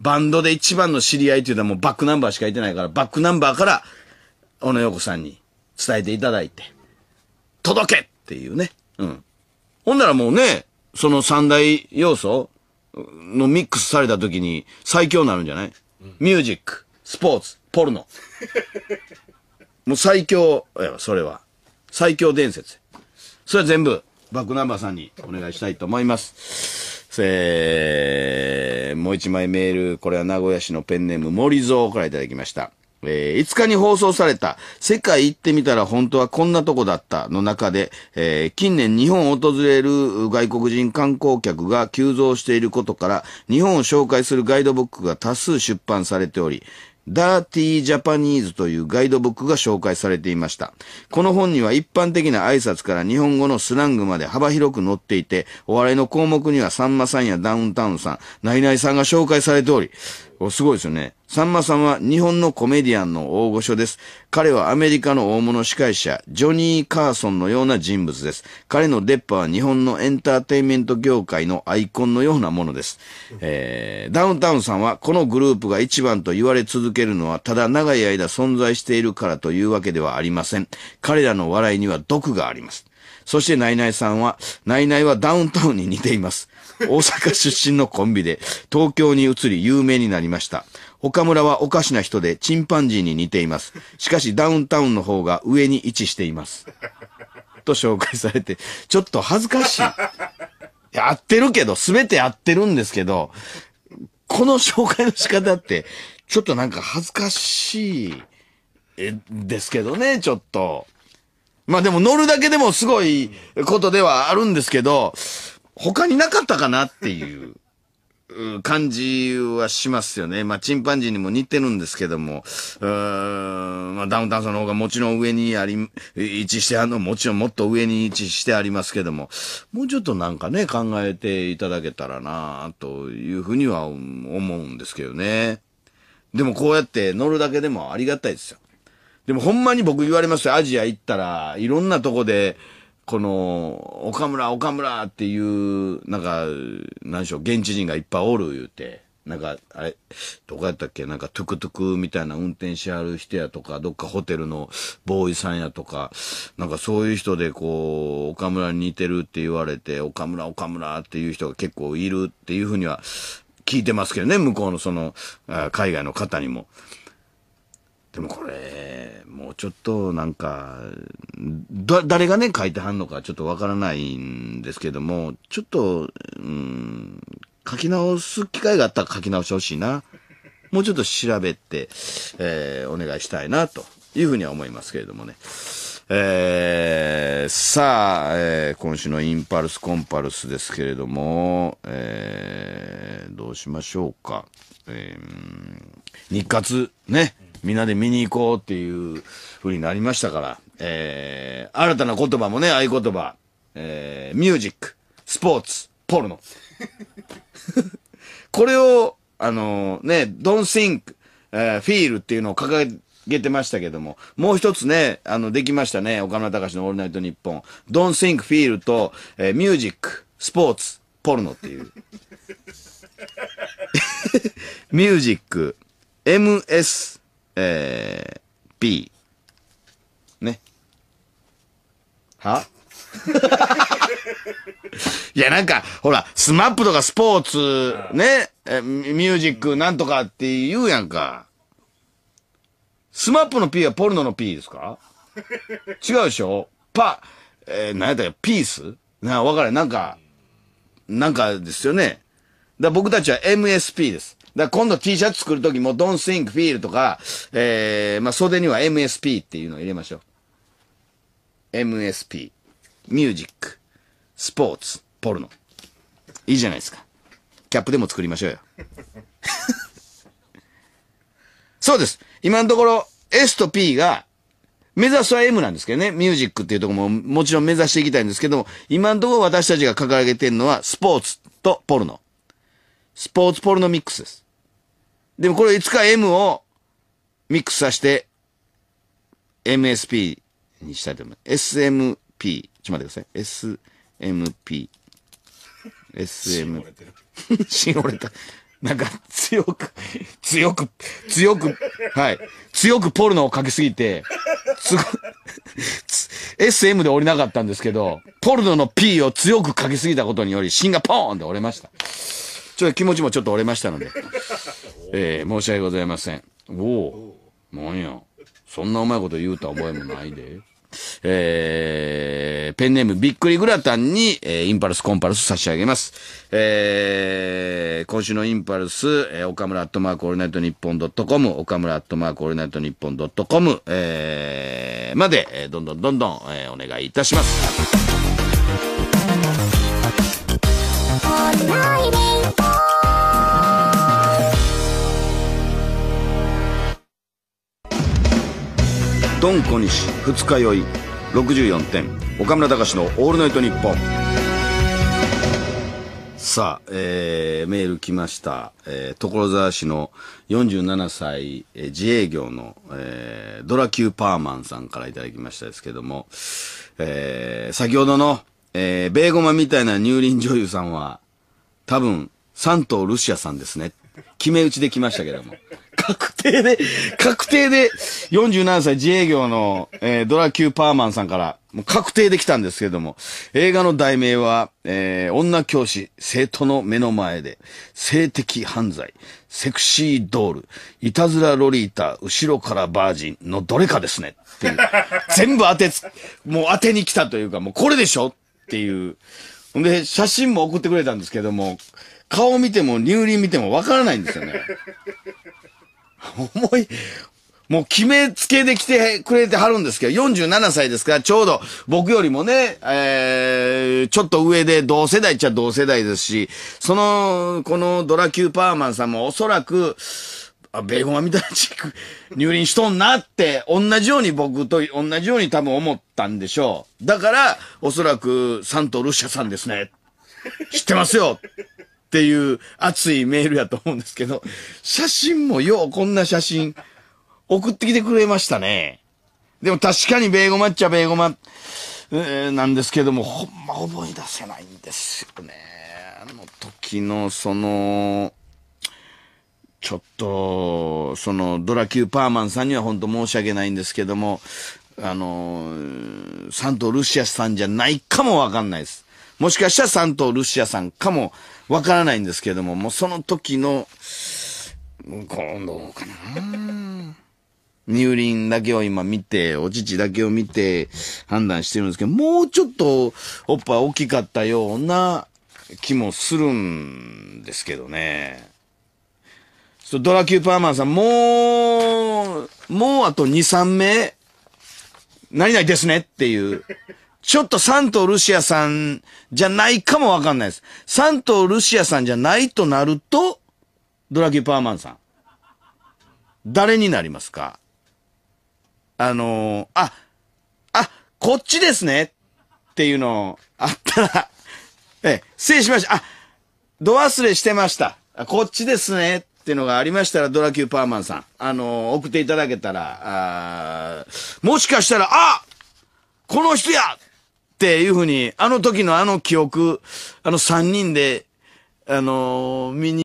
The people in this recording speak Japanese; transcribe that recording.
バンドで一番の知り合いっていうのはもうバックナンバーしかいてないから、バックナンバーから、小野洋子さんに伝えていただいて、届けっていうね。うん。ほんならもうね、その三大要素のミックスされた時に最強になるんじゃない、うん、ミュージック、スポーツ、ポルノ。もう最強やわ、それは。最強伝説。それは全部、バックナンバーさんにお願いしたいと思います。えー、もう一枚メール、これは名古屋市のペンネーム森蔵からいただきました。えー、5日に放送された、世界行ってみたら本当はこんなとこだったの中で、えー、近年日本を訪れる外国人観光客が急増していることから、日本を紹介するガイドブックが多数出版されており、ダーティージャパニーズというガイドブックが紹介されていました。この本には一般的な挨拶から日本語のスラングまで幅広く載っていて、お笑いの項目にはさんまさんやダウンタウンさん、ナイナイさんが紹介されており、お、すごいですよね。さんまさんは日本のコメディアンの大御所です。彼はアメリカの大物司会者、ジョニー・カーソンのような人物です。彼の出っ歯は日本のエンターテインメント業界のアイコンのようなものです。えー、ダウンタウンさんはこのグループが一番と言われ続けるのはただ長い間存在しているからというわけではありません。彼らの笑いには毒があります。そしてナイナイさんは、ナイナイはダウンタウンに似ています。大阪出身のコンビで、東京に移り有名になりました。岡村はおかしな人でチンパンジーに似ています。しかしダウンタウンの方が上に位置しています。と紹介されて、ちょっと恥ずかしい。や、ってるけど、すべてやってるんですけど、この紹介の仕方って、ちょっとなんか恥ずかしい、え、ですけどね、ちょっと。まあでも乗るだけでもすごいことではあるんですけど、他になかったかなっていう感じはしますよね。まあチンパンジーにも似てるんですけども、うーんまあダウンタウンさんの方がもちろん上にあり、位置してあの、もちろんもっと上に位置してありますけども、もうちょっとなんかね、考えていただけたらなというふうには思うんですけどね。でもこうやって乗るだけでもありがたいですよ。でもほんまに僕言われますよ。アジア行ったら、いろんなとこで、この、岡村、岡村っていう、なんか、何でしょう、現地人がいっぱいおる言うて、なんか、あれ、どこやったっけなんか、トゥクトゥクみたいな運転しはる人やとか、どっかホテルのボーイさんやとか、なんかそういう人でこう、岡村に似てるって言われて、岡村、岡村っていう人が結構いるっていうふうには聞いてますけどね、向こうのその、海外の方にも。でもこれ、もうちょっとなんか、だ、誰がね、書いてはんのかちょっとわからないんですけども、ちょっと、うん、書き直す機会があったら書き直してほしいな。もうちょっと調べて、えー、お願いしたいな、というふうには思いますけれどもね。えー、さあ、えー、今週のインパルスコンパルスですけれども、えー、どうしましょうか。えー、日活ね、みんなで見に行こうっていうふうになりましたから、えー、新たな言葉もね、合言葉、えー、ミュージック、スポーツ、ポルノ。これを、あのー、ね、don't think, えー、feel っていうのを掲げげてましたけども、もう一つね、あの、できましたね。岡村隆史のオールナイトニッポン。Don't think, feel と、えー、ミュージック、スポーツ、ポルノっていう。ミュージック、MS、えー、P。ね。は いや、なんか、ほら、スマップとかスポーツ、ね、ミュージックなんとかって言うやんか。スマップの P はポルノの P ですか違うでしょパ、えー、何やったっけピースな、わからん。なんか、なんかですよね。だ僕たちは MSP です。だ今度 T シャツ作るときも Don't Think Feel とか、えー、まあ、袖には MSP っていうのを入れましょう。MSP。ミュージック。スポーツ。ポルノ。いいじゃないですか。キャップでも作りましょうよ。そうです。今のところ S と P が、目指すは M なんですけどね。ミュージックっていうとこももちろん目指していきたいんですけども、今のところ私たちが掲げてるのはスポーツとポルノ。スポーツポルノミックスです。でもこれいつか M をミックスさせて MSP にしたいと思います。SMP。ちょっと待ってください。SMP。SM。芯 折 れた。なんか強く、強く、強く、はい。強くポルノをかけすぎて、すご、SM で降りなかったんですけど、ポルノの P を強くかけすぎたことにより、芯がポーンって折れました。ちょっと気持ちもちょっと折れましたので、えー、申し訳ございません。おぉ、なんや。そんなうまいこと言うた覚えもないで。えー、ペンネームびっくりグラタンに、えー、インパルスコンパルス差し上げます。えー、今週のインパルス、えー、岡村アットマークオールナイトニッポンドットコム、岡村アットマークオールナイトニッポンドットコム、えー、まで、えー、どんどんどんどん、えー、お願いいたします。ドン小西二日酔い64点岡村隆史の「オールナイトニッポン」さあ、えー、メール来ました、えー、所沢市の47歳、えー、自営業の、えー、ドラキューパーマンさんからいただきましたですけども、えー、先ほどの、えー、ベーゴマみたいな乳輪女優さんは、多分、三藤ルシアさんですね。決め打ちで来ましたけども。確定で、確定で、47歳自営業の、えー、ドラキューパーマンさんから、もう確定できたんですけども、映画の題名は、えー、女教師、生徒の目の前で、性的犯罪、セクシードール、いたずらロリータ、後ろからバージンのどれかですね。っていう。全部当てつ、もう当てに来たというか、もうこれでしょっていう。んで、写真も送ってくれたんですけども、顔見ても、乳輪見てもわからないんですよね。思い、もう決めつけで来てくれてはるんですけど、47歳ですから、ちょうど僕よりもね、えー、ちょっと上で同世代っちゃ同世代ですし、その、このドラキューパーマンさんもおそらく、あ、ベーゴマみたいなチック、入林しとんなって、同じように僕と同じように多分思ったんでしょう。だから、おそらく、サントルシャさんですね。知ってますよ。っていう熱いメールやと思うんですけど、写真もようこんな写真送ってきてくれましたね。でも確かにベーゴマっちゃベーゴマ、えー、なんですけども、ほんま思い出せないんですよね。あの時のその、ちょっと、その、ドラキューパーマンさんには本当申し訳ないんですけども、あの、サントルシアスさんじゃないかもわかんないです。もしかしたら3等ルシアさんかもわからないんですけれども、もうその時の、今度かな乳輪だけを今見て、お乳だけを見て判断してるんですけど、もうちょっとおっぱい大きかったような気もするんですけどね。ドラキューパーマンさん、もう、もうあと2、3名、何 々ですねっていう。ちょっとサントルシアさんじゃないかもわかんないです。サントルシアさんじゃないとなると、ドラキュパーマンさん。誰になりますかあのー、あ、あ、こっちですねっていうのあったらえ、失礼しました。あ、ド忘れしてました。こっちですねっていうのがありましたら、ドラキューパーマンさん、あのー、送っていただけたら、あもしかしたら、あこの人やっていうふうに、あの時のあの記憶、あの3人で、あのー、見に